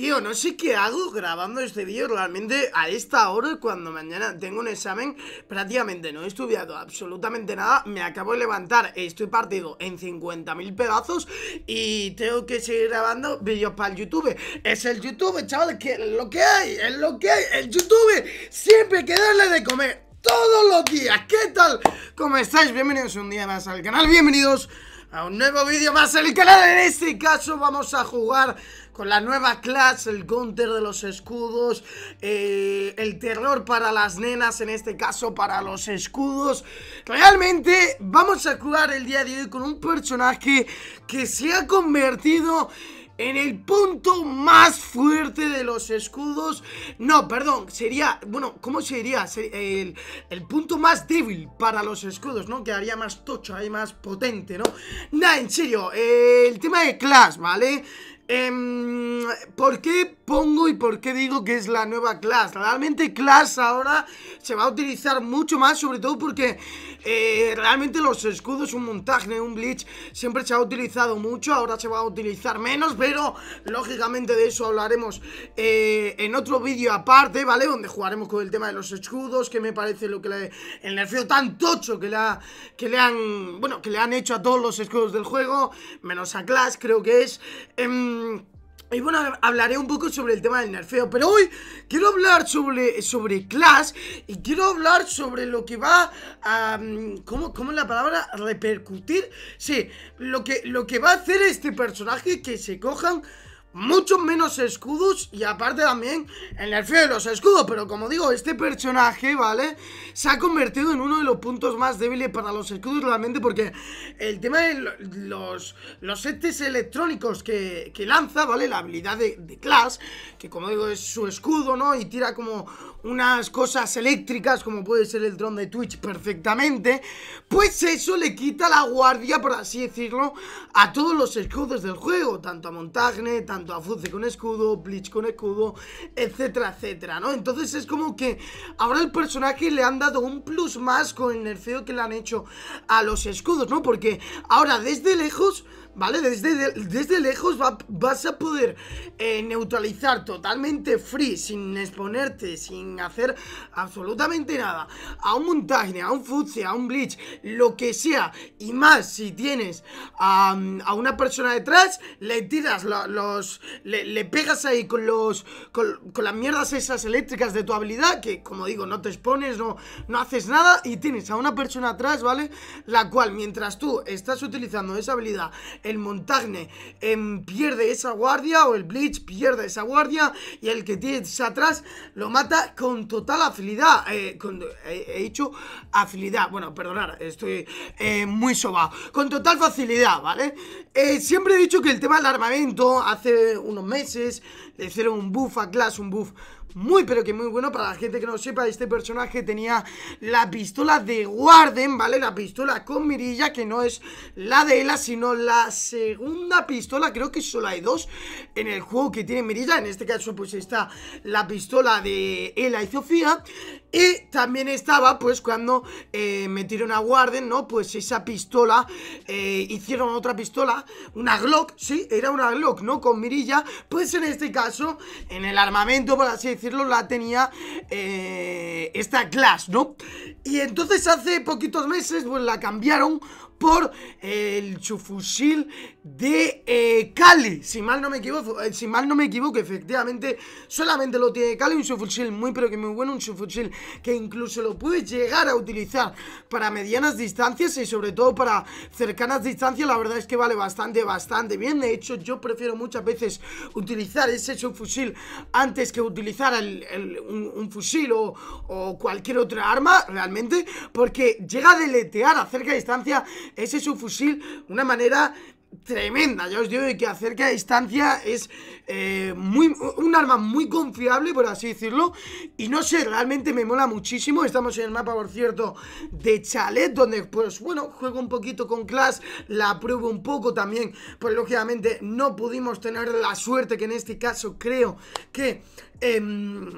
Tío, no sé qué hago grabando este vídeo realmente a esta hora cuando mañana tengo un examen Prácticamente no he estudiado absolutamente nada Me acabo de levantar, estoy partido en 50.000 pedazos Y tengo que seguir grabando vídeos para el YouTube Es el YouTube, chaval, que es lo que hay, es lo que hay El YouTube, siempre que darle de comer todos los días ¿Qué tal? ¿Cómo estáis? Bienvenidos un día más al canal, bienvenidos a un nuevo vídeo más en el canal. En este caso vamos a jugar con la nueva clase, el counter de los escudos, eh, el terror para las nenas, en este caso para los escudos. Realmente vamos a jugar el día de hoy con un personaje que se ha convertido en el punto más fuerte de los escudos. No, perdón, sería, bueno, ¿cómo sería? El, el punto más débil para los escudos, ¿no? Que haría más tocho, ahí más potente, ¿no? Nada, en serio, eh, el tema de Clash, ¿vale? Em, ¿Por qué pongo y por qué digo que es la nueva clase Realmente Clash ahora se va a utilizar mucho más, sobre todo porque eh, realmente los escudos, un montaje, un glitch, siempre se ha utilizado mucho, ahora se va a utilizar menos, pero lógicamente de eso hablaremos eh, en otro vídeo aparte, ¿vale? Donde jugaremos con el tema de los escudos, que me parece lo que le, el nerfeo tan tocho que le, que le han, bueno, que le han hecho a todos los escudos del juego, menos a Clash creo que es... Em, Em, y bueno, hablaré un poco sobre el tema del nerfeo, pero hoy quiero hablar sobre, sobre Clash y quiero hablar sobre lo que va a... Em, ¿cómo, es la palabra? Repercutir. Sí, lo que, lo que va a hacer este personaje que se cojan mucho menos escudos y aparte también el nerfeo de los escudos, pero como digo, este personaje, ¿vale? Se ha convertido en uno de los puntos más débiles para los escudos realmente porque el tema de los, los sets electrónicos que, que, lanza, ¿vale? La habilidad de, de Clash, que como digo es su escudo, ¿no? Y tira como unas cosas eléctricas como puede ser el dron de Twitch perfectamente, pues eso le quita la guardia, por así decirlo, a todos los escudos del juego, tanto a Montagne, tanto tanto a Fuze con escudo, Bleach con escudo, etcétera, etcétera, ¿no? Entonces es como que ahora el personaje le han dado un plus más con el nerfeo que le han hecho a los escudos, ¿no? Porque ahora desde lejos ¿vale? Desde, desde lejos vas a poder eh, neutralizar totalmente free, sin exponerte, sin hacer absolutamente nada, a un montagne, a un futsi, a un bleach, lo que sea, y más si tienes a, una persona detrás, le tiras los... Le, pegas ahí con los... Con, las mierdas esas eléctricas de tu habilidad, que como digo, no te expones, no, no haces nada, y tienes a una persona atrás, ¿vale? La cual, mientras tú estás utilizando esa habilidad el Montagne em, pierde esa guardia o el Blitz pierde esa guardia y el que tiene atrás lo mata con total facilidad, Eh, he dicho facilidad. bueno, perdonar, estoy eh, muy sobado. Con total facilidad, ¿vale? Eh, siempre he dicho que el tema del armamento, hace unos meses le hicieron un buff a Clash, un buff muy pero que muy bueno Para la gente que no sepa, este personaje tenía la pistola de Warden, ¿vale? La pistola con mirilla, que no es la de Ela, sino la segunda pistola Creo que solo hay dos en el juego que tiene mirilla En este caso pues está la pistola de Ela y Sofía Y también estaba pues cuando eh, metieron a Warden, ¿no? Pues esa pistola, eh, hicieron otra pistola Una Glock, sí, era una Glock, ¿no? Con mirilla Pues en este caso, en el armamento, por así decirlo decirlo, la tenía eh, esta clase ¿no? Y entonces hace poquitos meses, pues la cambiaron por el subfusil de eh, Cali, si mal no me equivoco, eh, si mal no me equivoco, efectivamente solamente lo tiene Cali, un subfusil muy pero que muy bueno, un subfusil que incluso lo puedes llegar a utilizar para medianas distancias y sobre todo para cercanas distancias, la verdad es que vale bastante, bastante bien, de hecho yo prefiero muchas veces utilizar ese subfusil antes que utilizar un, fusil o, cualquier otra arma, realmente, porque llega a deletear a cerca distancia ese fusil una manera tremenda. Ya os digo que acerca a distancia es eh, muy, un arma muy confiable, por así decirlo. Y no sé, realmente me mola muchísimo. Estamos en el mapa, por cierto, de Chalet, donde, pues bueno, juego un poquito con Clash, la pruebo un poco también. Pues lógicamente no pudimos tener la suerte que en este caso creo que... Em,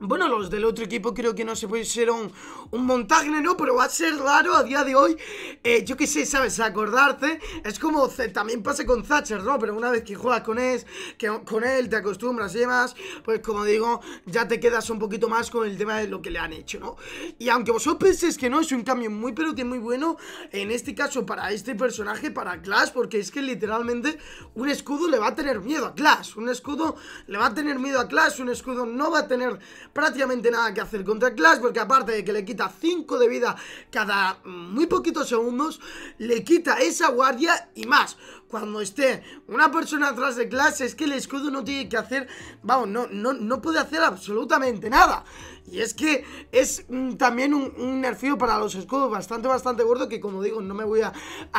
bueno, los del otro equipo creo que no se pusieron un montaje, ¿no? Pero va a ser raro a día de hoy. Eh, yo qué sé, ¿sabes? Acordarte. Es como también pasa con Thatcher, ¿no? Pero una vez que juegas con él, que con él te acostumbras y demás, pues como digo, ya te quedas un poquito más con el tema de lo que le han hecho, ¿no? Y aunque vosotros penséis que no, es un cambio muy, pero que muy bueno. En este caso, para este personaje, para Clash, porque es que literalmente un escudo le va a tener miedo a Clash. Un escudo le va a tener miedo a Clash. Un escudo no va a tener prácticamente nada que hacer contra Clash, porque aparte de que le quita 5 de vida cada mm, muy poquitos segundos, le quita esa guardia y más. Cuando esté una persona atrás de Clash, es que el escudo no tiene que hacer, vamos, no, no, no puede hacer absolutamente nada. Y es que es mm, también un, un, para los escudos bastante, bastante gordo, que como digo, no me voy a,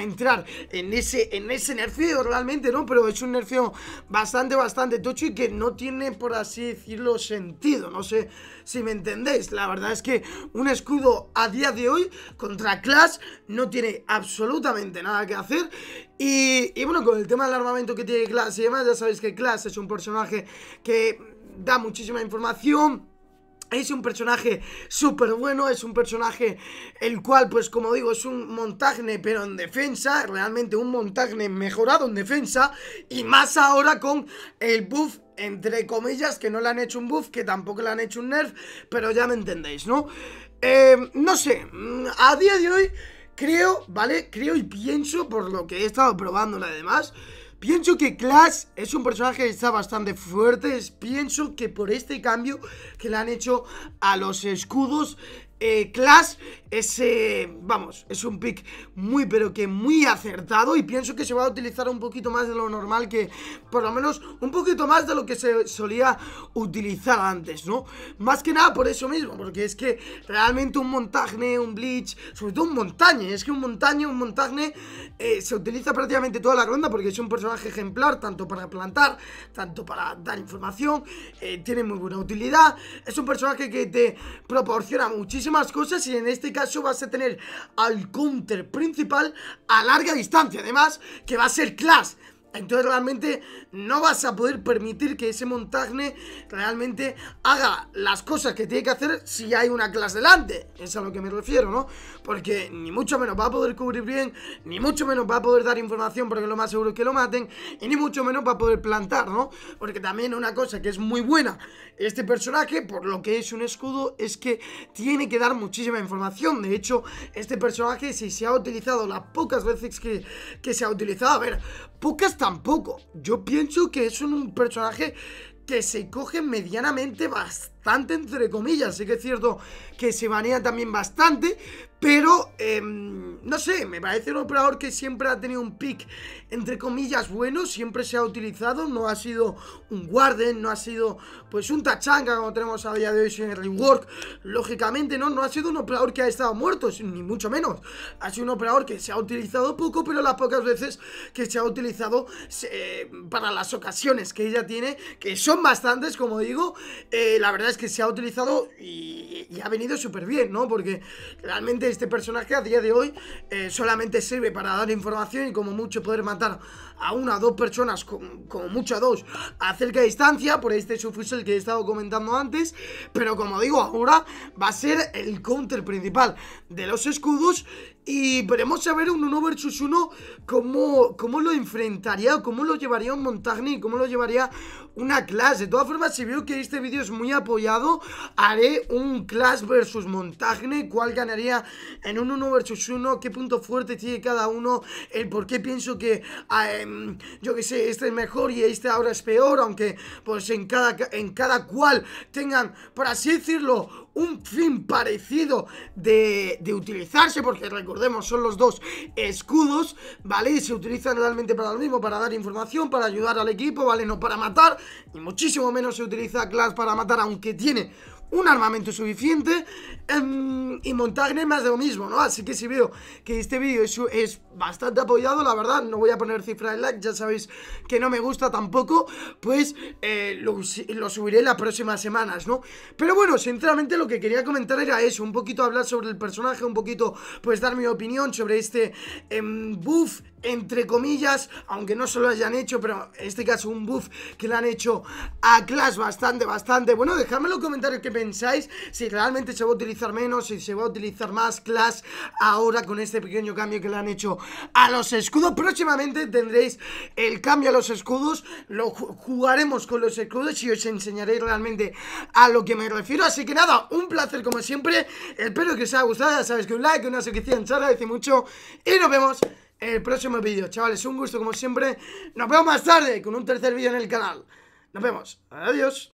entrar en ese, en ese nerfeo realmente, ¿no? Pero es un nerfío bastante, bastante tocho y que no tiene, por así decirlo, sentido. No sé si me entendéis. La verdad es que un escudo a día de hoy contra Clash no tiene absolutamente nada que hacer. Y, y bueno, con el tema del armamento que tiene Clash y demás, ya sabéis que Clash es un personaje que da muchísima información. Es un personaje súper bueno, es un personaje el cual, pues como digo, es un montagne pero en defensa, realmente un montagne mejorado en defensa y más ahora con el buff entre comillas, que no le han hecho un buff, que tampoco le han hecho un nerf, pero ya me entendéis, ¿no? Eh, no sé, mm, a día de hoy creo, ¿vale? Creo y pienso, por lo que he estado probándola además, pienso que Clash es un personaje que está bastante fuerte, pienso que por este cambio que le han hecho a los escudos, eh, Clash es, vamos, es un pick muy pero que muy acertado y pienso que se va a utilizar un poquito más de lo normal que, por lo menos, un poquito más de lo que se solía utilizar antes, ¿no? Más que nada por eso mismo, porque es que realmente un montagne, un bleach, sobre todo un montañe, es que un montañe, un montagne eh, se utiliza prácticamente toda la ronda porque es un personaje ejemplar, tanto para plantar, tanto para dar información, eh, tiene muy buena utilidad, es un personaje que te proporciona muchísimo más cosas y en este caso vas a tener al counter principal a larga distancia. Además, que va a ser Clash entonces realmente no vas a poder permitir que ese Montagne realmente haga las cosas que tiene que hacer si hay una clase delante. Es a lo que me refiero, ¿no? Porque ni mucho menos va a poder cubrir bien, ni mucho menos va a poder dar información porque lo más seguro es que lo maten, y ni mucho menos va a poder plantar, ¿no? Porque también una cosa que es muy buena este personaje, por lo que es un escudo, es que tiene que dar muchísima información. De hecho, este personaje, si se ha utilizado las pocas veces que, que se ha utilizado, a ver, pocas tampoco. Yo pienso que es un personaje que se coge medianamente bastante entre comillas. Sí que es cierto que se banea también bastante, pero em, no sé, me parece un operador que siempre ha tenido un pick, entre comillas, bueno, siempre se ha utilizado, no ha sido un guarden, no ha sido pues un tachanga, como tenemos a día de hoy en Rework, lógicamente, no, no ha sido un operador que ha estado muerto, ni mucho menos. Ha sido un operador que se ha utilizado poco, pero las pocas veces que se ha utilizado eh, para las ocasiones que ella tiene, que son bastantes, como digo, eh, la verdad que se ha utilizado y, ha venido súper bien, ¿no? Porque realmente este personaje a día de hoy eh, solamente sirve para dar información y como mucho poder matar a una o dos personas, como, mucho a dos, a cerca distancia, por este subfusil que he estado comentando antes, pero como digo, ahora va a ser el counter principal de los escudos y veremos a ver un 1 vs 1 cómo, cómo lo enfrentaría o cómo lo llevaría un montagne cómo lo llevaría una clase De todas formas, si veo que este vídeo es muy apoyado, haré un Clash versus montagne cuál ganaría en un 1 vs 1, qué punto fuerte tiene cada uno, el por qué pienso que, em, yo que sé, este es mejor y este ahora es peor, aunque pues en cada, en cada cual tengan, por así decirlo, un fin parecido de, utilizarse, porque recuerdo recordemos, son los dos escudos, ¿vale? Y se utilizan realmente para lo mismo, para dar información, para ayudar al equipo, ¿vale? No para matar, y muchísimo menos se utiliza Glass para matar, aunque tiene un armamento suficiente em, y montagne más de lo mismo, ¿no? Así que si veo que este vídeo es, bastante apoyado, la verdad, no voy a poner cifra de like, ya sabéis que no me gusta tampoco, pues eh, lo, subiré subiré las próximas semanas, ¿no? Pero bueno, sinceramente lo que quería comentar era eso, un poquito hablar sobre el personaje, un poquito pues dar mi opinión sobre este em, buff entre comillas, aunque no se lo hayan hecho, pero en este caso un buff que le han hecho a Clash bastante, bastante. Bueno, dejadme en los comentarios que pensáis, si realmente se va a utilizar menos, si se va a utilizar más Clash ahora con este pequeño cambio que le han hecho a los escudos. Próximamente tendréis el cambio a los escudos, lo jugaremos con los escudos y os enseñaré realmente a lo que me refiero. Así que nada, un placer como siempre, espero que os haya gustado, ya sabéis que un like, una suscripción, charla, dice mucho y nos vemos el próximo vídeo. Chavales, un gusto como siempre. Nos vemos más tarde con un tercer vídeo en el canal. Nos vemos. Adiós.